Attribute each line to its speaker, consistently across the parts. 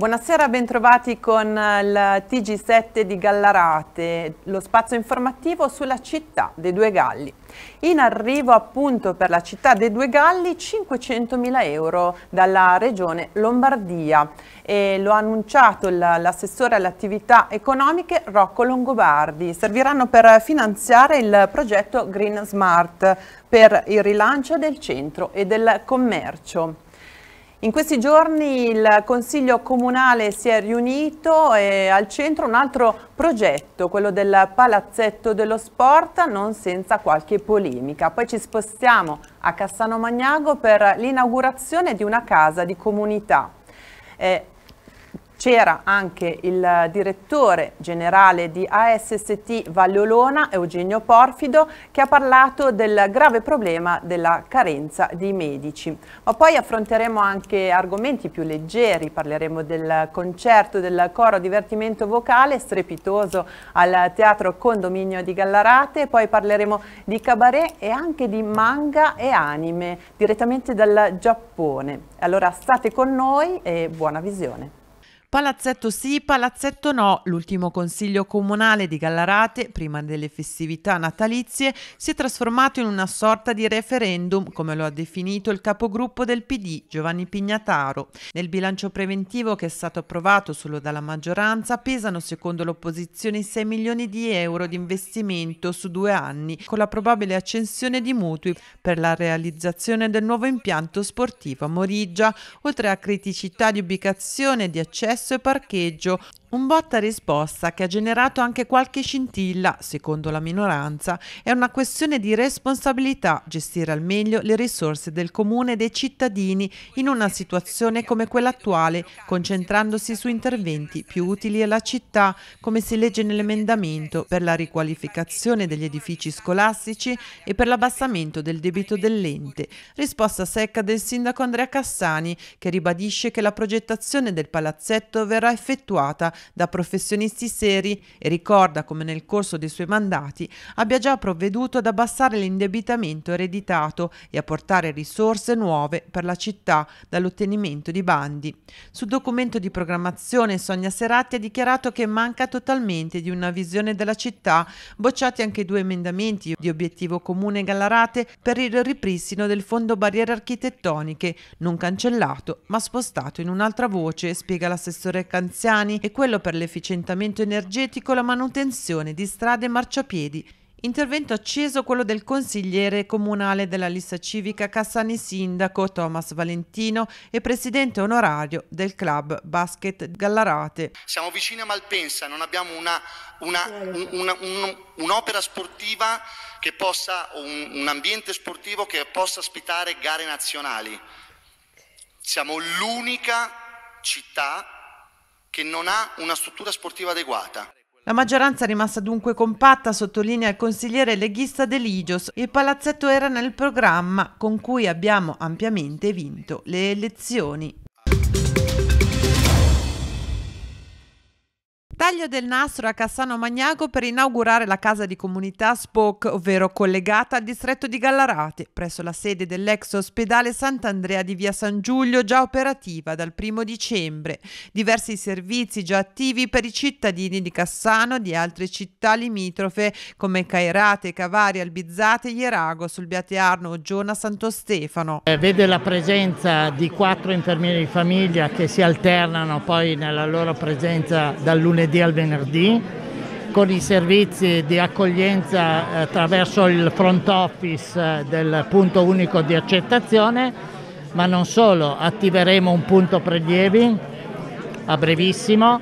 Speaker 1: Buonasera, bentrovati con eh, il TG7 di Gallarate, lo spazio informativo sulla città dei Due Galli. In arrivo appunto per la città dei Due Galli 500.000 euro dalla regione Lombardia e lo ha annunciato l'assessore alle attività economiche Rocco Longobardi. Serviranno per finanziare il progetto Green Smart per il rilancio del centro e del commercio. In questi giorni il Consiglio Comunale si è riunito e al centro un altro progetto, quello del Palazzetto dello Sport, non senza qualche polemica. Poi ci spostiamo a Cassano Magnago per l'inaugurazione di una casa di comunità. Eh, c'era anche il direttore generale di ASST Vallolona, Eugenio Porfido, che ha parlato del grave problema della carenza di medici. Ma poi affronteremo anche argomenti più leggeri, parleremo del concerto del coro divertimento vocale strepitoso al Teatro Condominio di Gallarate, poi parleremo di cabaret e anche di manga e anime direttamente dal Giappone. Allora state con noi e buona visione. Palazzetto sì, palazzetto no. L'ultimo consiglio comunale di Gallarate, prima delle festività natalizie, si è trasformato in una sorta di referendum, come lo ha definito il capogruppo del PD, Giovanni Pignataro. Nel bilancio preventivo che è stato approvato solo dalla maggioranza, pesano secondo l'opposizione 6 milioni di euro di investimento su due anni, con la probabile accensione di mutui per la realizzazione del nuovo impianto sportivo a Moriggia, oltre a criticità di ubicazione e di accesso parcheggio un botta risposta che ha generato anche qualche scintilla, secondo la minoranza, è una questione di responsabilità gestire al meglio le risorse del comune e dei cittadini in una situazione come quella attuale, concentrandosi su interventi più utili alla città, come si legge nell'emendamento per la riqualificazione degli edifici scolastici e per l'abbassamento del debito dell'ente. Risposta secca del sindaco Andrea Cassani, che ribadisce che la progettazione del palazzetto verrà effettuata da professionisti seri e ricorda come nel corso dei suoi mandati abbia già provveduto ad abbassare l'indebitamento ereditato e a portare risorse nuove per la città dall'ottenimento di bandi. Sul documento di programmazione Sonia Seratti ha dichiarato che manca totalmente di una visione della città, bocciati anche due emendamenti di obiettivo comune Gallarate per il ripristino del fondo barriere architettoniche, non cancellato ma spostato in un'altra voce, spiega l'assessore Canziani e quello quello per l'efficientamento energetico la manutenzione di strade e marciapiedi. Intervento acceso quello del consigliere comunale della lista civica Cassani Sindaco Thomas Valentino e presidente onorario del club Basket Gallarate.
Speaker 2: Siamo vicini a Malpensa, non abbiamo un'opera un, un, sportiva che possa, un, un ambiente sportivo che possa ospitare gare nazionali. Siamo l'unica città che non ha una struttura sportiva adeguata.
Speaker 1: La maggioranza è rimasta dunque compatta, sottolinea il consigliere leghista Deligios. Il palazzetto era nel programma con cui abbiamo ampiamente vinto le elezioni. Taglio del nastro a Cassano Magnago per inaugurare la casa di comunità SPOC, ovvero collegata al distretto di Gallarate, presso la sede dell'ex ospedale Sant'Andrea di via San Giulio, già operativa dal 1 dicembre. Diversi servizi già attivi per i cittadini di Cassano e di altre città limitrofe come Cairate, Cavari, Albizzate, Ierago, sul Beatearno, Oggiona, Santo Stefano. Eh, vede la
Speaker 3: presenza di quattro infermieri di famiglia che si alternano poi nella loro presenza dal lunedì giovedì al venerdì, con i servizi di accoglienza eh, attraverso il front office eh, del punto unico di accettazione, ma non solo, attiveremo un punto prelievi a brevissimo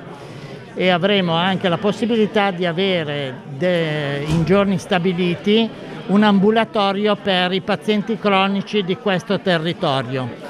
Speaker 3: e avremo anche la possibilità di avere de, in giorni stabiliti un ambulatorio per i pazienti cronici di questo territorio.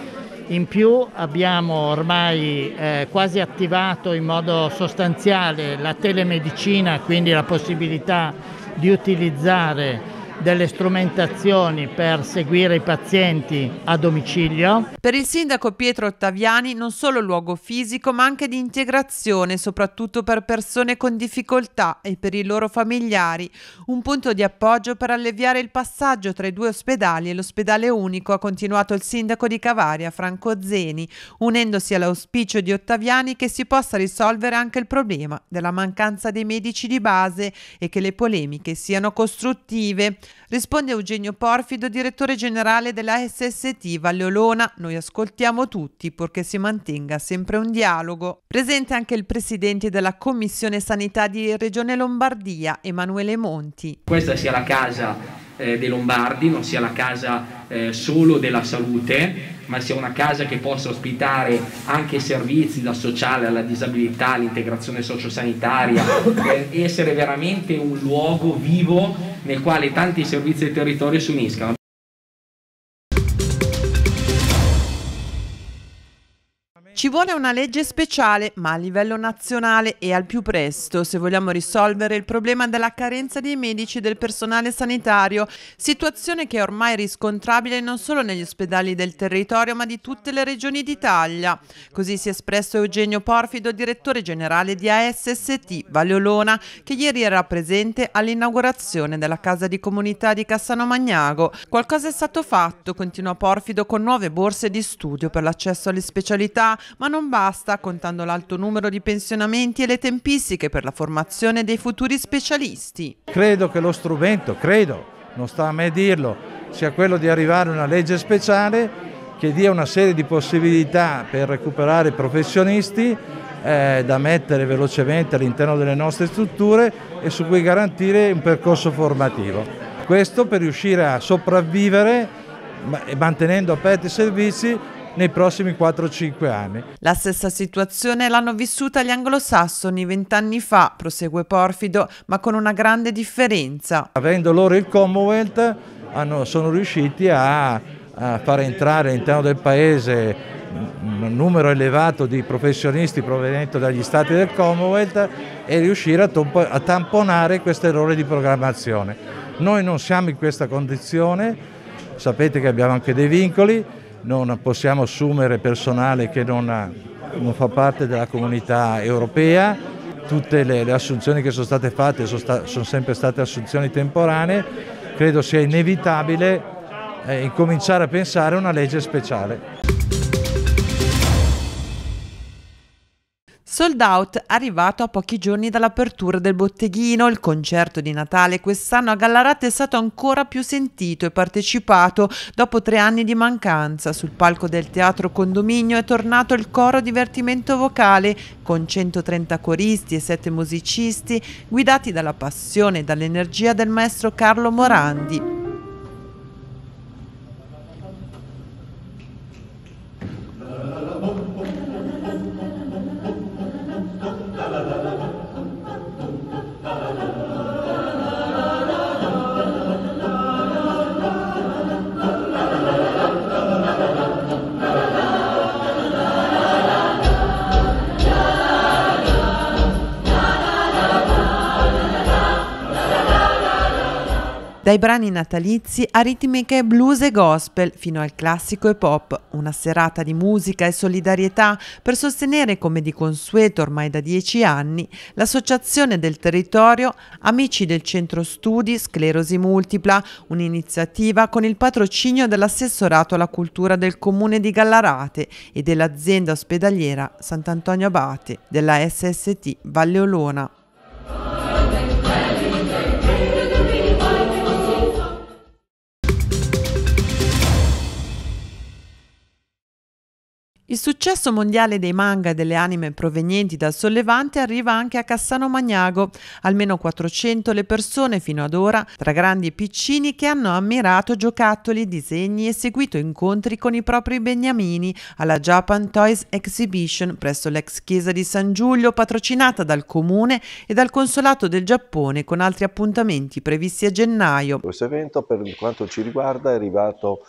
Speaker 3: In più abbiamo ormai eh, quasi attivato in modo sostanziale la telemedicina, quindi la possibilità di utilizzare
Speaker 1: delle strumentazioni per seguire i pazienti a domicilio. Per il sindaco Pietro Ottaviani non solo luogo fisico ma anche di integrazione soprattutto per persone con difficoltà e per i loro familiari, un punto di appoggio per alleviare il passaggio tra i due ospedali e l'ospedale unico ha continuato il sindaco di Cavaria Franco Zeni, unendosi all'auspicio di Ottaviani che si possa risolvere anche il problema della mancanza dei medici di base e che le polemiche siano costruttive. Risponde Eugenio Porfido, direttore generale della SST Valle Noi ascoltiamo tutti purché si mantenga sempre un dialogo. Presente anche il presidente della Commissione Sanità di Regione Lombardia, Emanuele Monti. Questa sia la
Speaker 2: casa eh, dei Lombardi, non sia la casa eh, solo della salute, ma sia una casa che possa ospitare anche servizi da sociale alla disabilità, all'integrazione sociosanitaria, eh, essere veramente un luogo vivo nel quale tanti servizi del territorio si uniscano.
Speaker 1: Ci vuole una legge speciale, ma a livello nazionale e al più presto, se vogliamo risolvere il problema della carenza dei medici e del personale sanitario, situazione che è ormai riscontrabile non solo negli ospedali del territorio, ma di tutte le regioni d'Italia. Così si è espresso Eugenio Porfido, direttore generale di ASST Valiolona, che ieri era presente all'inaugurazione della Casa di Comunità di Cassano Magnago. Qualcosa è stato fatto, continua Porfido, con nuove borse di studio per l'accesso alle specialità, ma non basta contando l'alto numero di pensionamenti e le tempistiche per la formazione dei futuri specialisti. Credo che lo strumento, credo, non sta a me dirlo, sia quello di arrivare a una legge speciale che dia
Speaker 3: una serie di possibilità per recuperare professionisti eh, da mettere velocemente all'interno delle nostre strutture e su cui garantire un percorso formativo. Questo per riuscire a sopravvivere mantenendo aperti i servizi nei prossimi 4-5 anni.
Speaker 1: La stessa situazione l'hanno vissuta gli anglosassoni vent'anni fa, prosegue Porfido, ma con una grande differenza. Avendo loro
Speaker 3: il Commonwealth hanno, sono riusciti a, a far entrare all'interno del paese un numero elevato di professionisti provenienti dagli stati del Commonwealth e riuscire a tamponare questo errore di programmazione. Noi non siamo in questa condizione, sapete che abbiamo anche dei vincoli, non possiamo assumere personale che non, ha, non fa parte della comunità europea, tutte le, le assunzioni che sono state fatte sono, sta, sono, sempre state assunzioni temporanee, credo sia inevitabile eh, incominciare a pensare a una legge speciale.
Speaker 1: Sold out arrivato a pochi giorni dall'apertura del botteghino, il concerto di Natale quest'anno a Gallarate è stato ancora più sentito e partecipato dopo tre anni di mancanza. Sul palco del teatro condominio è tornato il coro divertimento vocale con 130 coristi e 7 musicisti guidati dalla passione e dall'energia del maestro Carlo Morandi. dai brani natalizi a ritmiche blues e gospel fino al classico e pop, una serata di musica e solidarietà per sostenere come di consueto ormai da dieci anni l'associazione del territorio Amici del Centro Studi Sclerosi Multipla, un'iniziativa con il patrocinio dell'assessorato alla cultura del comune di Gallarate e dell'azienda ospedaliera Sant'Antonio Abate della SST Valle Olona. Il successo mondiale dei manga e delle anime provenienti dal sollevante arriva anche a Cassano Magnago, almeno 400 le persone fino ad ora, tra grandi e piccini, che hanno ammirato giocattoli, disegni e seguito incontri con i propri beniamini alla Japan Toys Exhibition presso l'ex chiesa di San Giulio, patrocinata dal comune e dal consolato del Giappone con altri appuntamenti previsti a gennaio.
Speaker 2: Questo evento per quanto ci riguarda è arrivato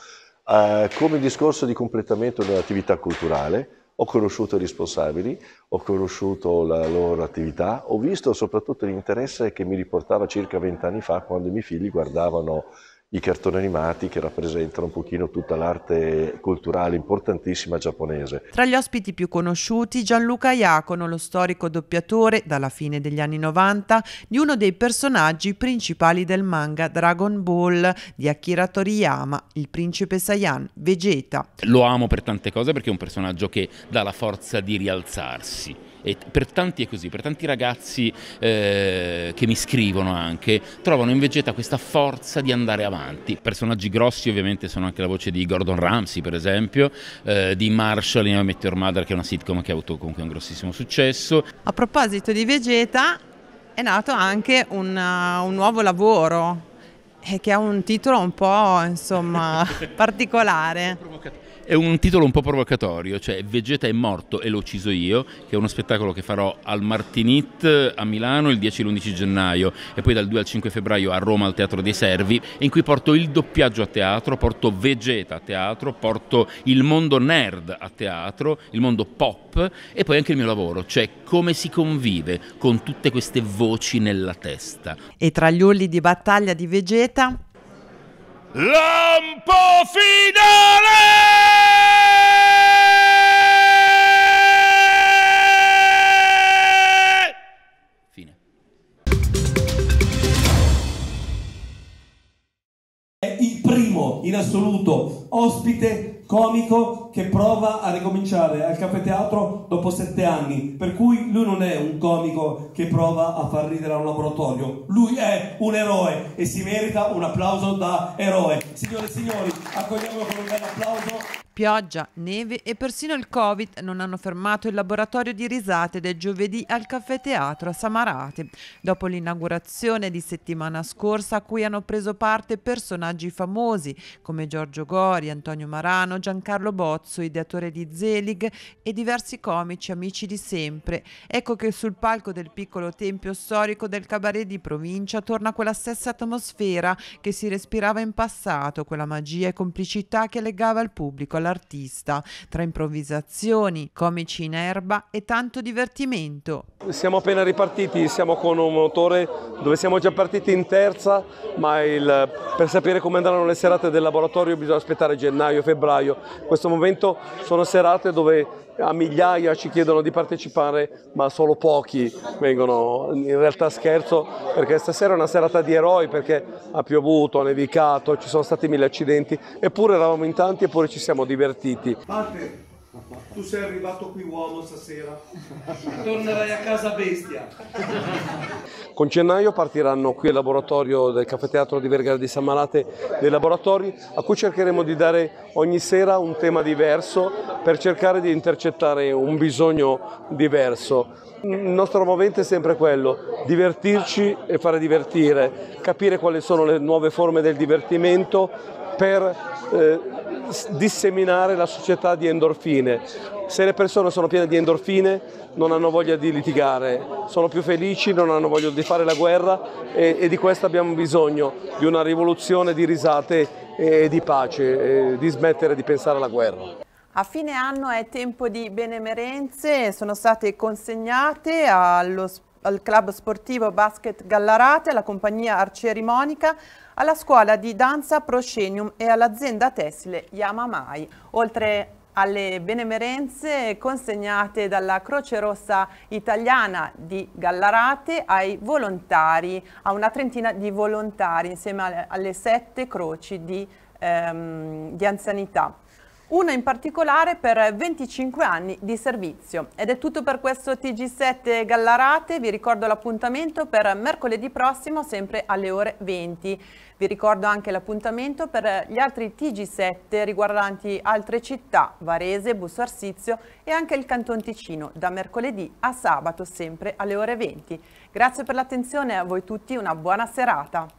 Speaker 2: eh, come discorso di completamento dell'attività culturale, ho conosciuto i responsabili, ho conosciuto la loro attività, ho visto soprattutto l'interesse che mi riportava circa vent'anni fa quando i miei figli guardavano i cartoni animati che rappresentano un pochino tutta l'arte culturale importantissima giapponese.
Speaker 1: Tra gli ospiti più conosciuti Gianluca Iacono, lo storico doppiatore dalla fine degli anni 90 di uno dei personaggi principali del manga Dragon Ball di Akira Toriyama, il principe Saiyan, Vegeta.
Speaker 2: Lo amo per tante cose perché è un personaggio che dà la forza di rialzarsi e per tanti è così, per tanti ragazzi eh, che mi scrivono anche, trovano in Vegeta questa forza di andare avanti. Personaggi grossi ovviamente sono anche la voce di Gordon Ramsay per esempio, eh, di Marshall in Your Mother che è una sitcom che ha avuto comunque un grossissimo successo.
Speaker 1: A proposito di Vegeta è nato anche un, uh, un nuovo lavoro eh, che ha un titolo un po' insomma particolare.
Speaker 2: È un titolo un po' provocatorio, cioè Vegeta è morto e l'ho ucciso io, che è uno spettacolo che farò al Martinit a Milano il 10 e l'11 gennaio e poi dal 2 al 5 febbraio a Roma al Teatro dei Servi, in cui porto il doppiaggio a teatro, porto Vegeta a teatro, porto il mondo nerd a teatro, il mondo pop e poi anche il mio lavoro, cioè come si convive con tutte queste voci nella testa.
Speaker 1: E tra gli urli di battaglia di Vegeta Lampo finale!
Speaker 2: Fine. È il primo in assoluto ospite comico che prova a ricominciare al caffè teatro dopo sette anni, per cui lui non è un comico che prova a far ridere a un laboratorio, lui è un eroe e si merita un applauso da eroe.
Speaker 1: Signore e signori, accogliamolo con un bel applauso. Pioggia, neve e persino il Covid non hanno fermato il laboratorio di risate del giovedì al Caffè Teatro a Samarate, dopo l'inaugurazione di settimana scorsa a cui hanno preso parte personaggi famosi come Giorgio Gori, Antonio Marano, Giancarlo Bozzo, ideatore di Zelig e diversi comici amici di sempre. Ecco che sul palco del piccolo tempio storico del cabaret di provincia torna quella stessa atmosfera che si respirava in passato, quella magia e complicità che legava il pubblico alla dell'artista, tra improvvisazioni, comici in erba e tanto divertimento. Siamo
Speaker 2: appena ripartiti, siamo con un motore dove siamo già partiti in terza, ma il, per sapere come andranno le serate del laboratorio bisogna aspettare gennaio, febbraio. In questo momento sono serate dove a migliaia ci chiedono di partecipare, ma solo pochi vengono. In realtà scherzo perché stasera è una serata di eroi perché ha piovuto, ha nevicato, ci sono stati mille accidenti, eppure eravamo in tanti eppure ci siamo divertiti tu sei arrivato qui uomo stasera, tornerai a casa bestia. Con gennaio partiranno qui al laboratorio del Caffè di Vergara di San Malate dei laboratori a cui cercheremo di dare ogni sera un tema diverso per cercare di intercettare un bisogno diverso. Il nostro movente è sempre quello, divertirci e fare divertire, capire quali sono le nuove forme del divertimento per eh, disseminare la società di endorfine. Se le persone sono piene di endorfine non hanno voglia di litigare, sono più felici, non hanno voglia di fare la guerra e, e di questo abbiamo bisogno, di una rivoluzione di risate e di pace, e di smettere di pensare alla guerra.
Speaker 1: A fine anno è tempo di benemerenze, sono state consegnate allo, al club sportivo Basket Gallarate, alla compagnia Arcieri Monica, alla scuola di danza Proscenium e all'azienda tessile Yamamai, oltre alle benemerenze consegnate dalla Croce Rossa Italiana di Gallarate ai volontari, a una trentina di volontari insieme alle sette croci di, ehm, di anzianità una in particolare per 25 anni di servizio. Ed è tutto per questo TG7 Gallarate, vi ricordo l'appuntamento per mercoledì prossimo sempre alle ore 20. Vi ricordo anche l'appuntamento per gli altri TG7 riguardanti altre città, Varese, Busso Arsizio e anche il Canton Ticino, da mercoledì a sabato sempre alle ore 20. Grazie per l'attenzione a voi tutti, una buona serata.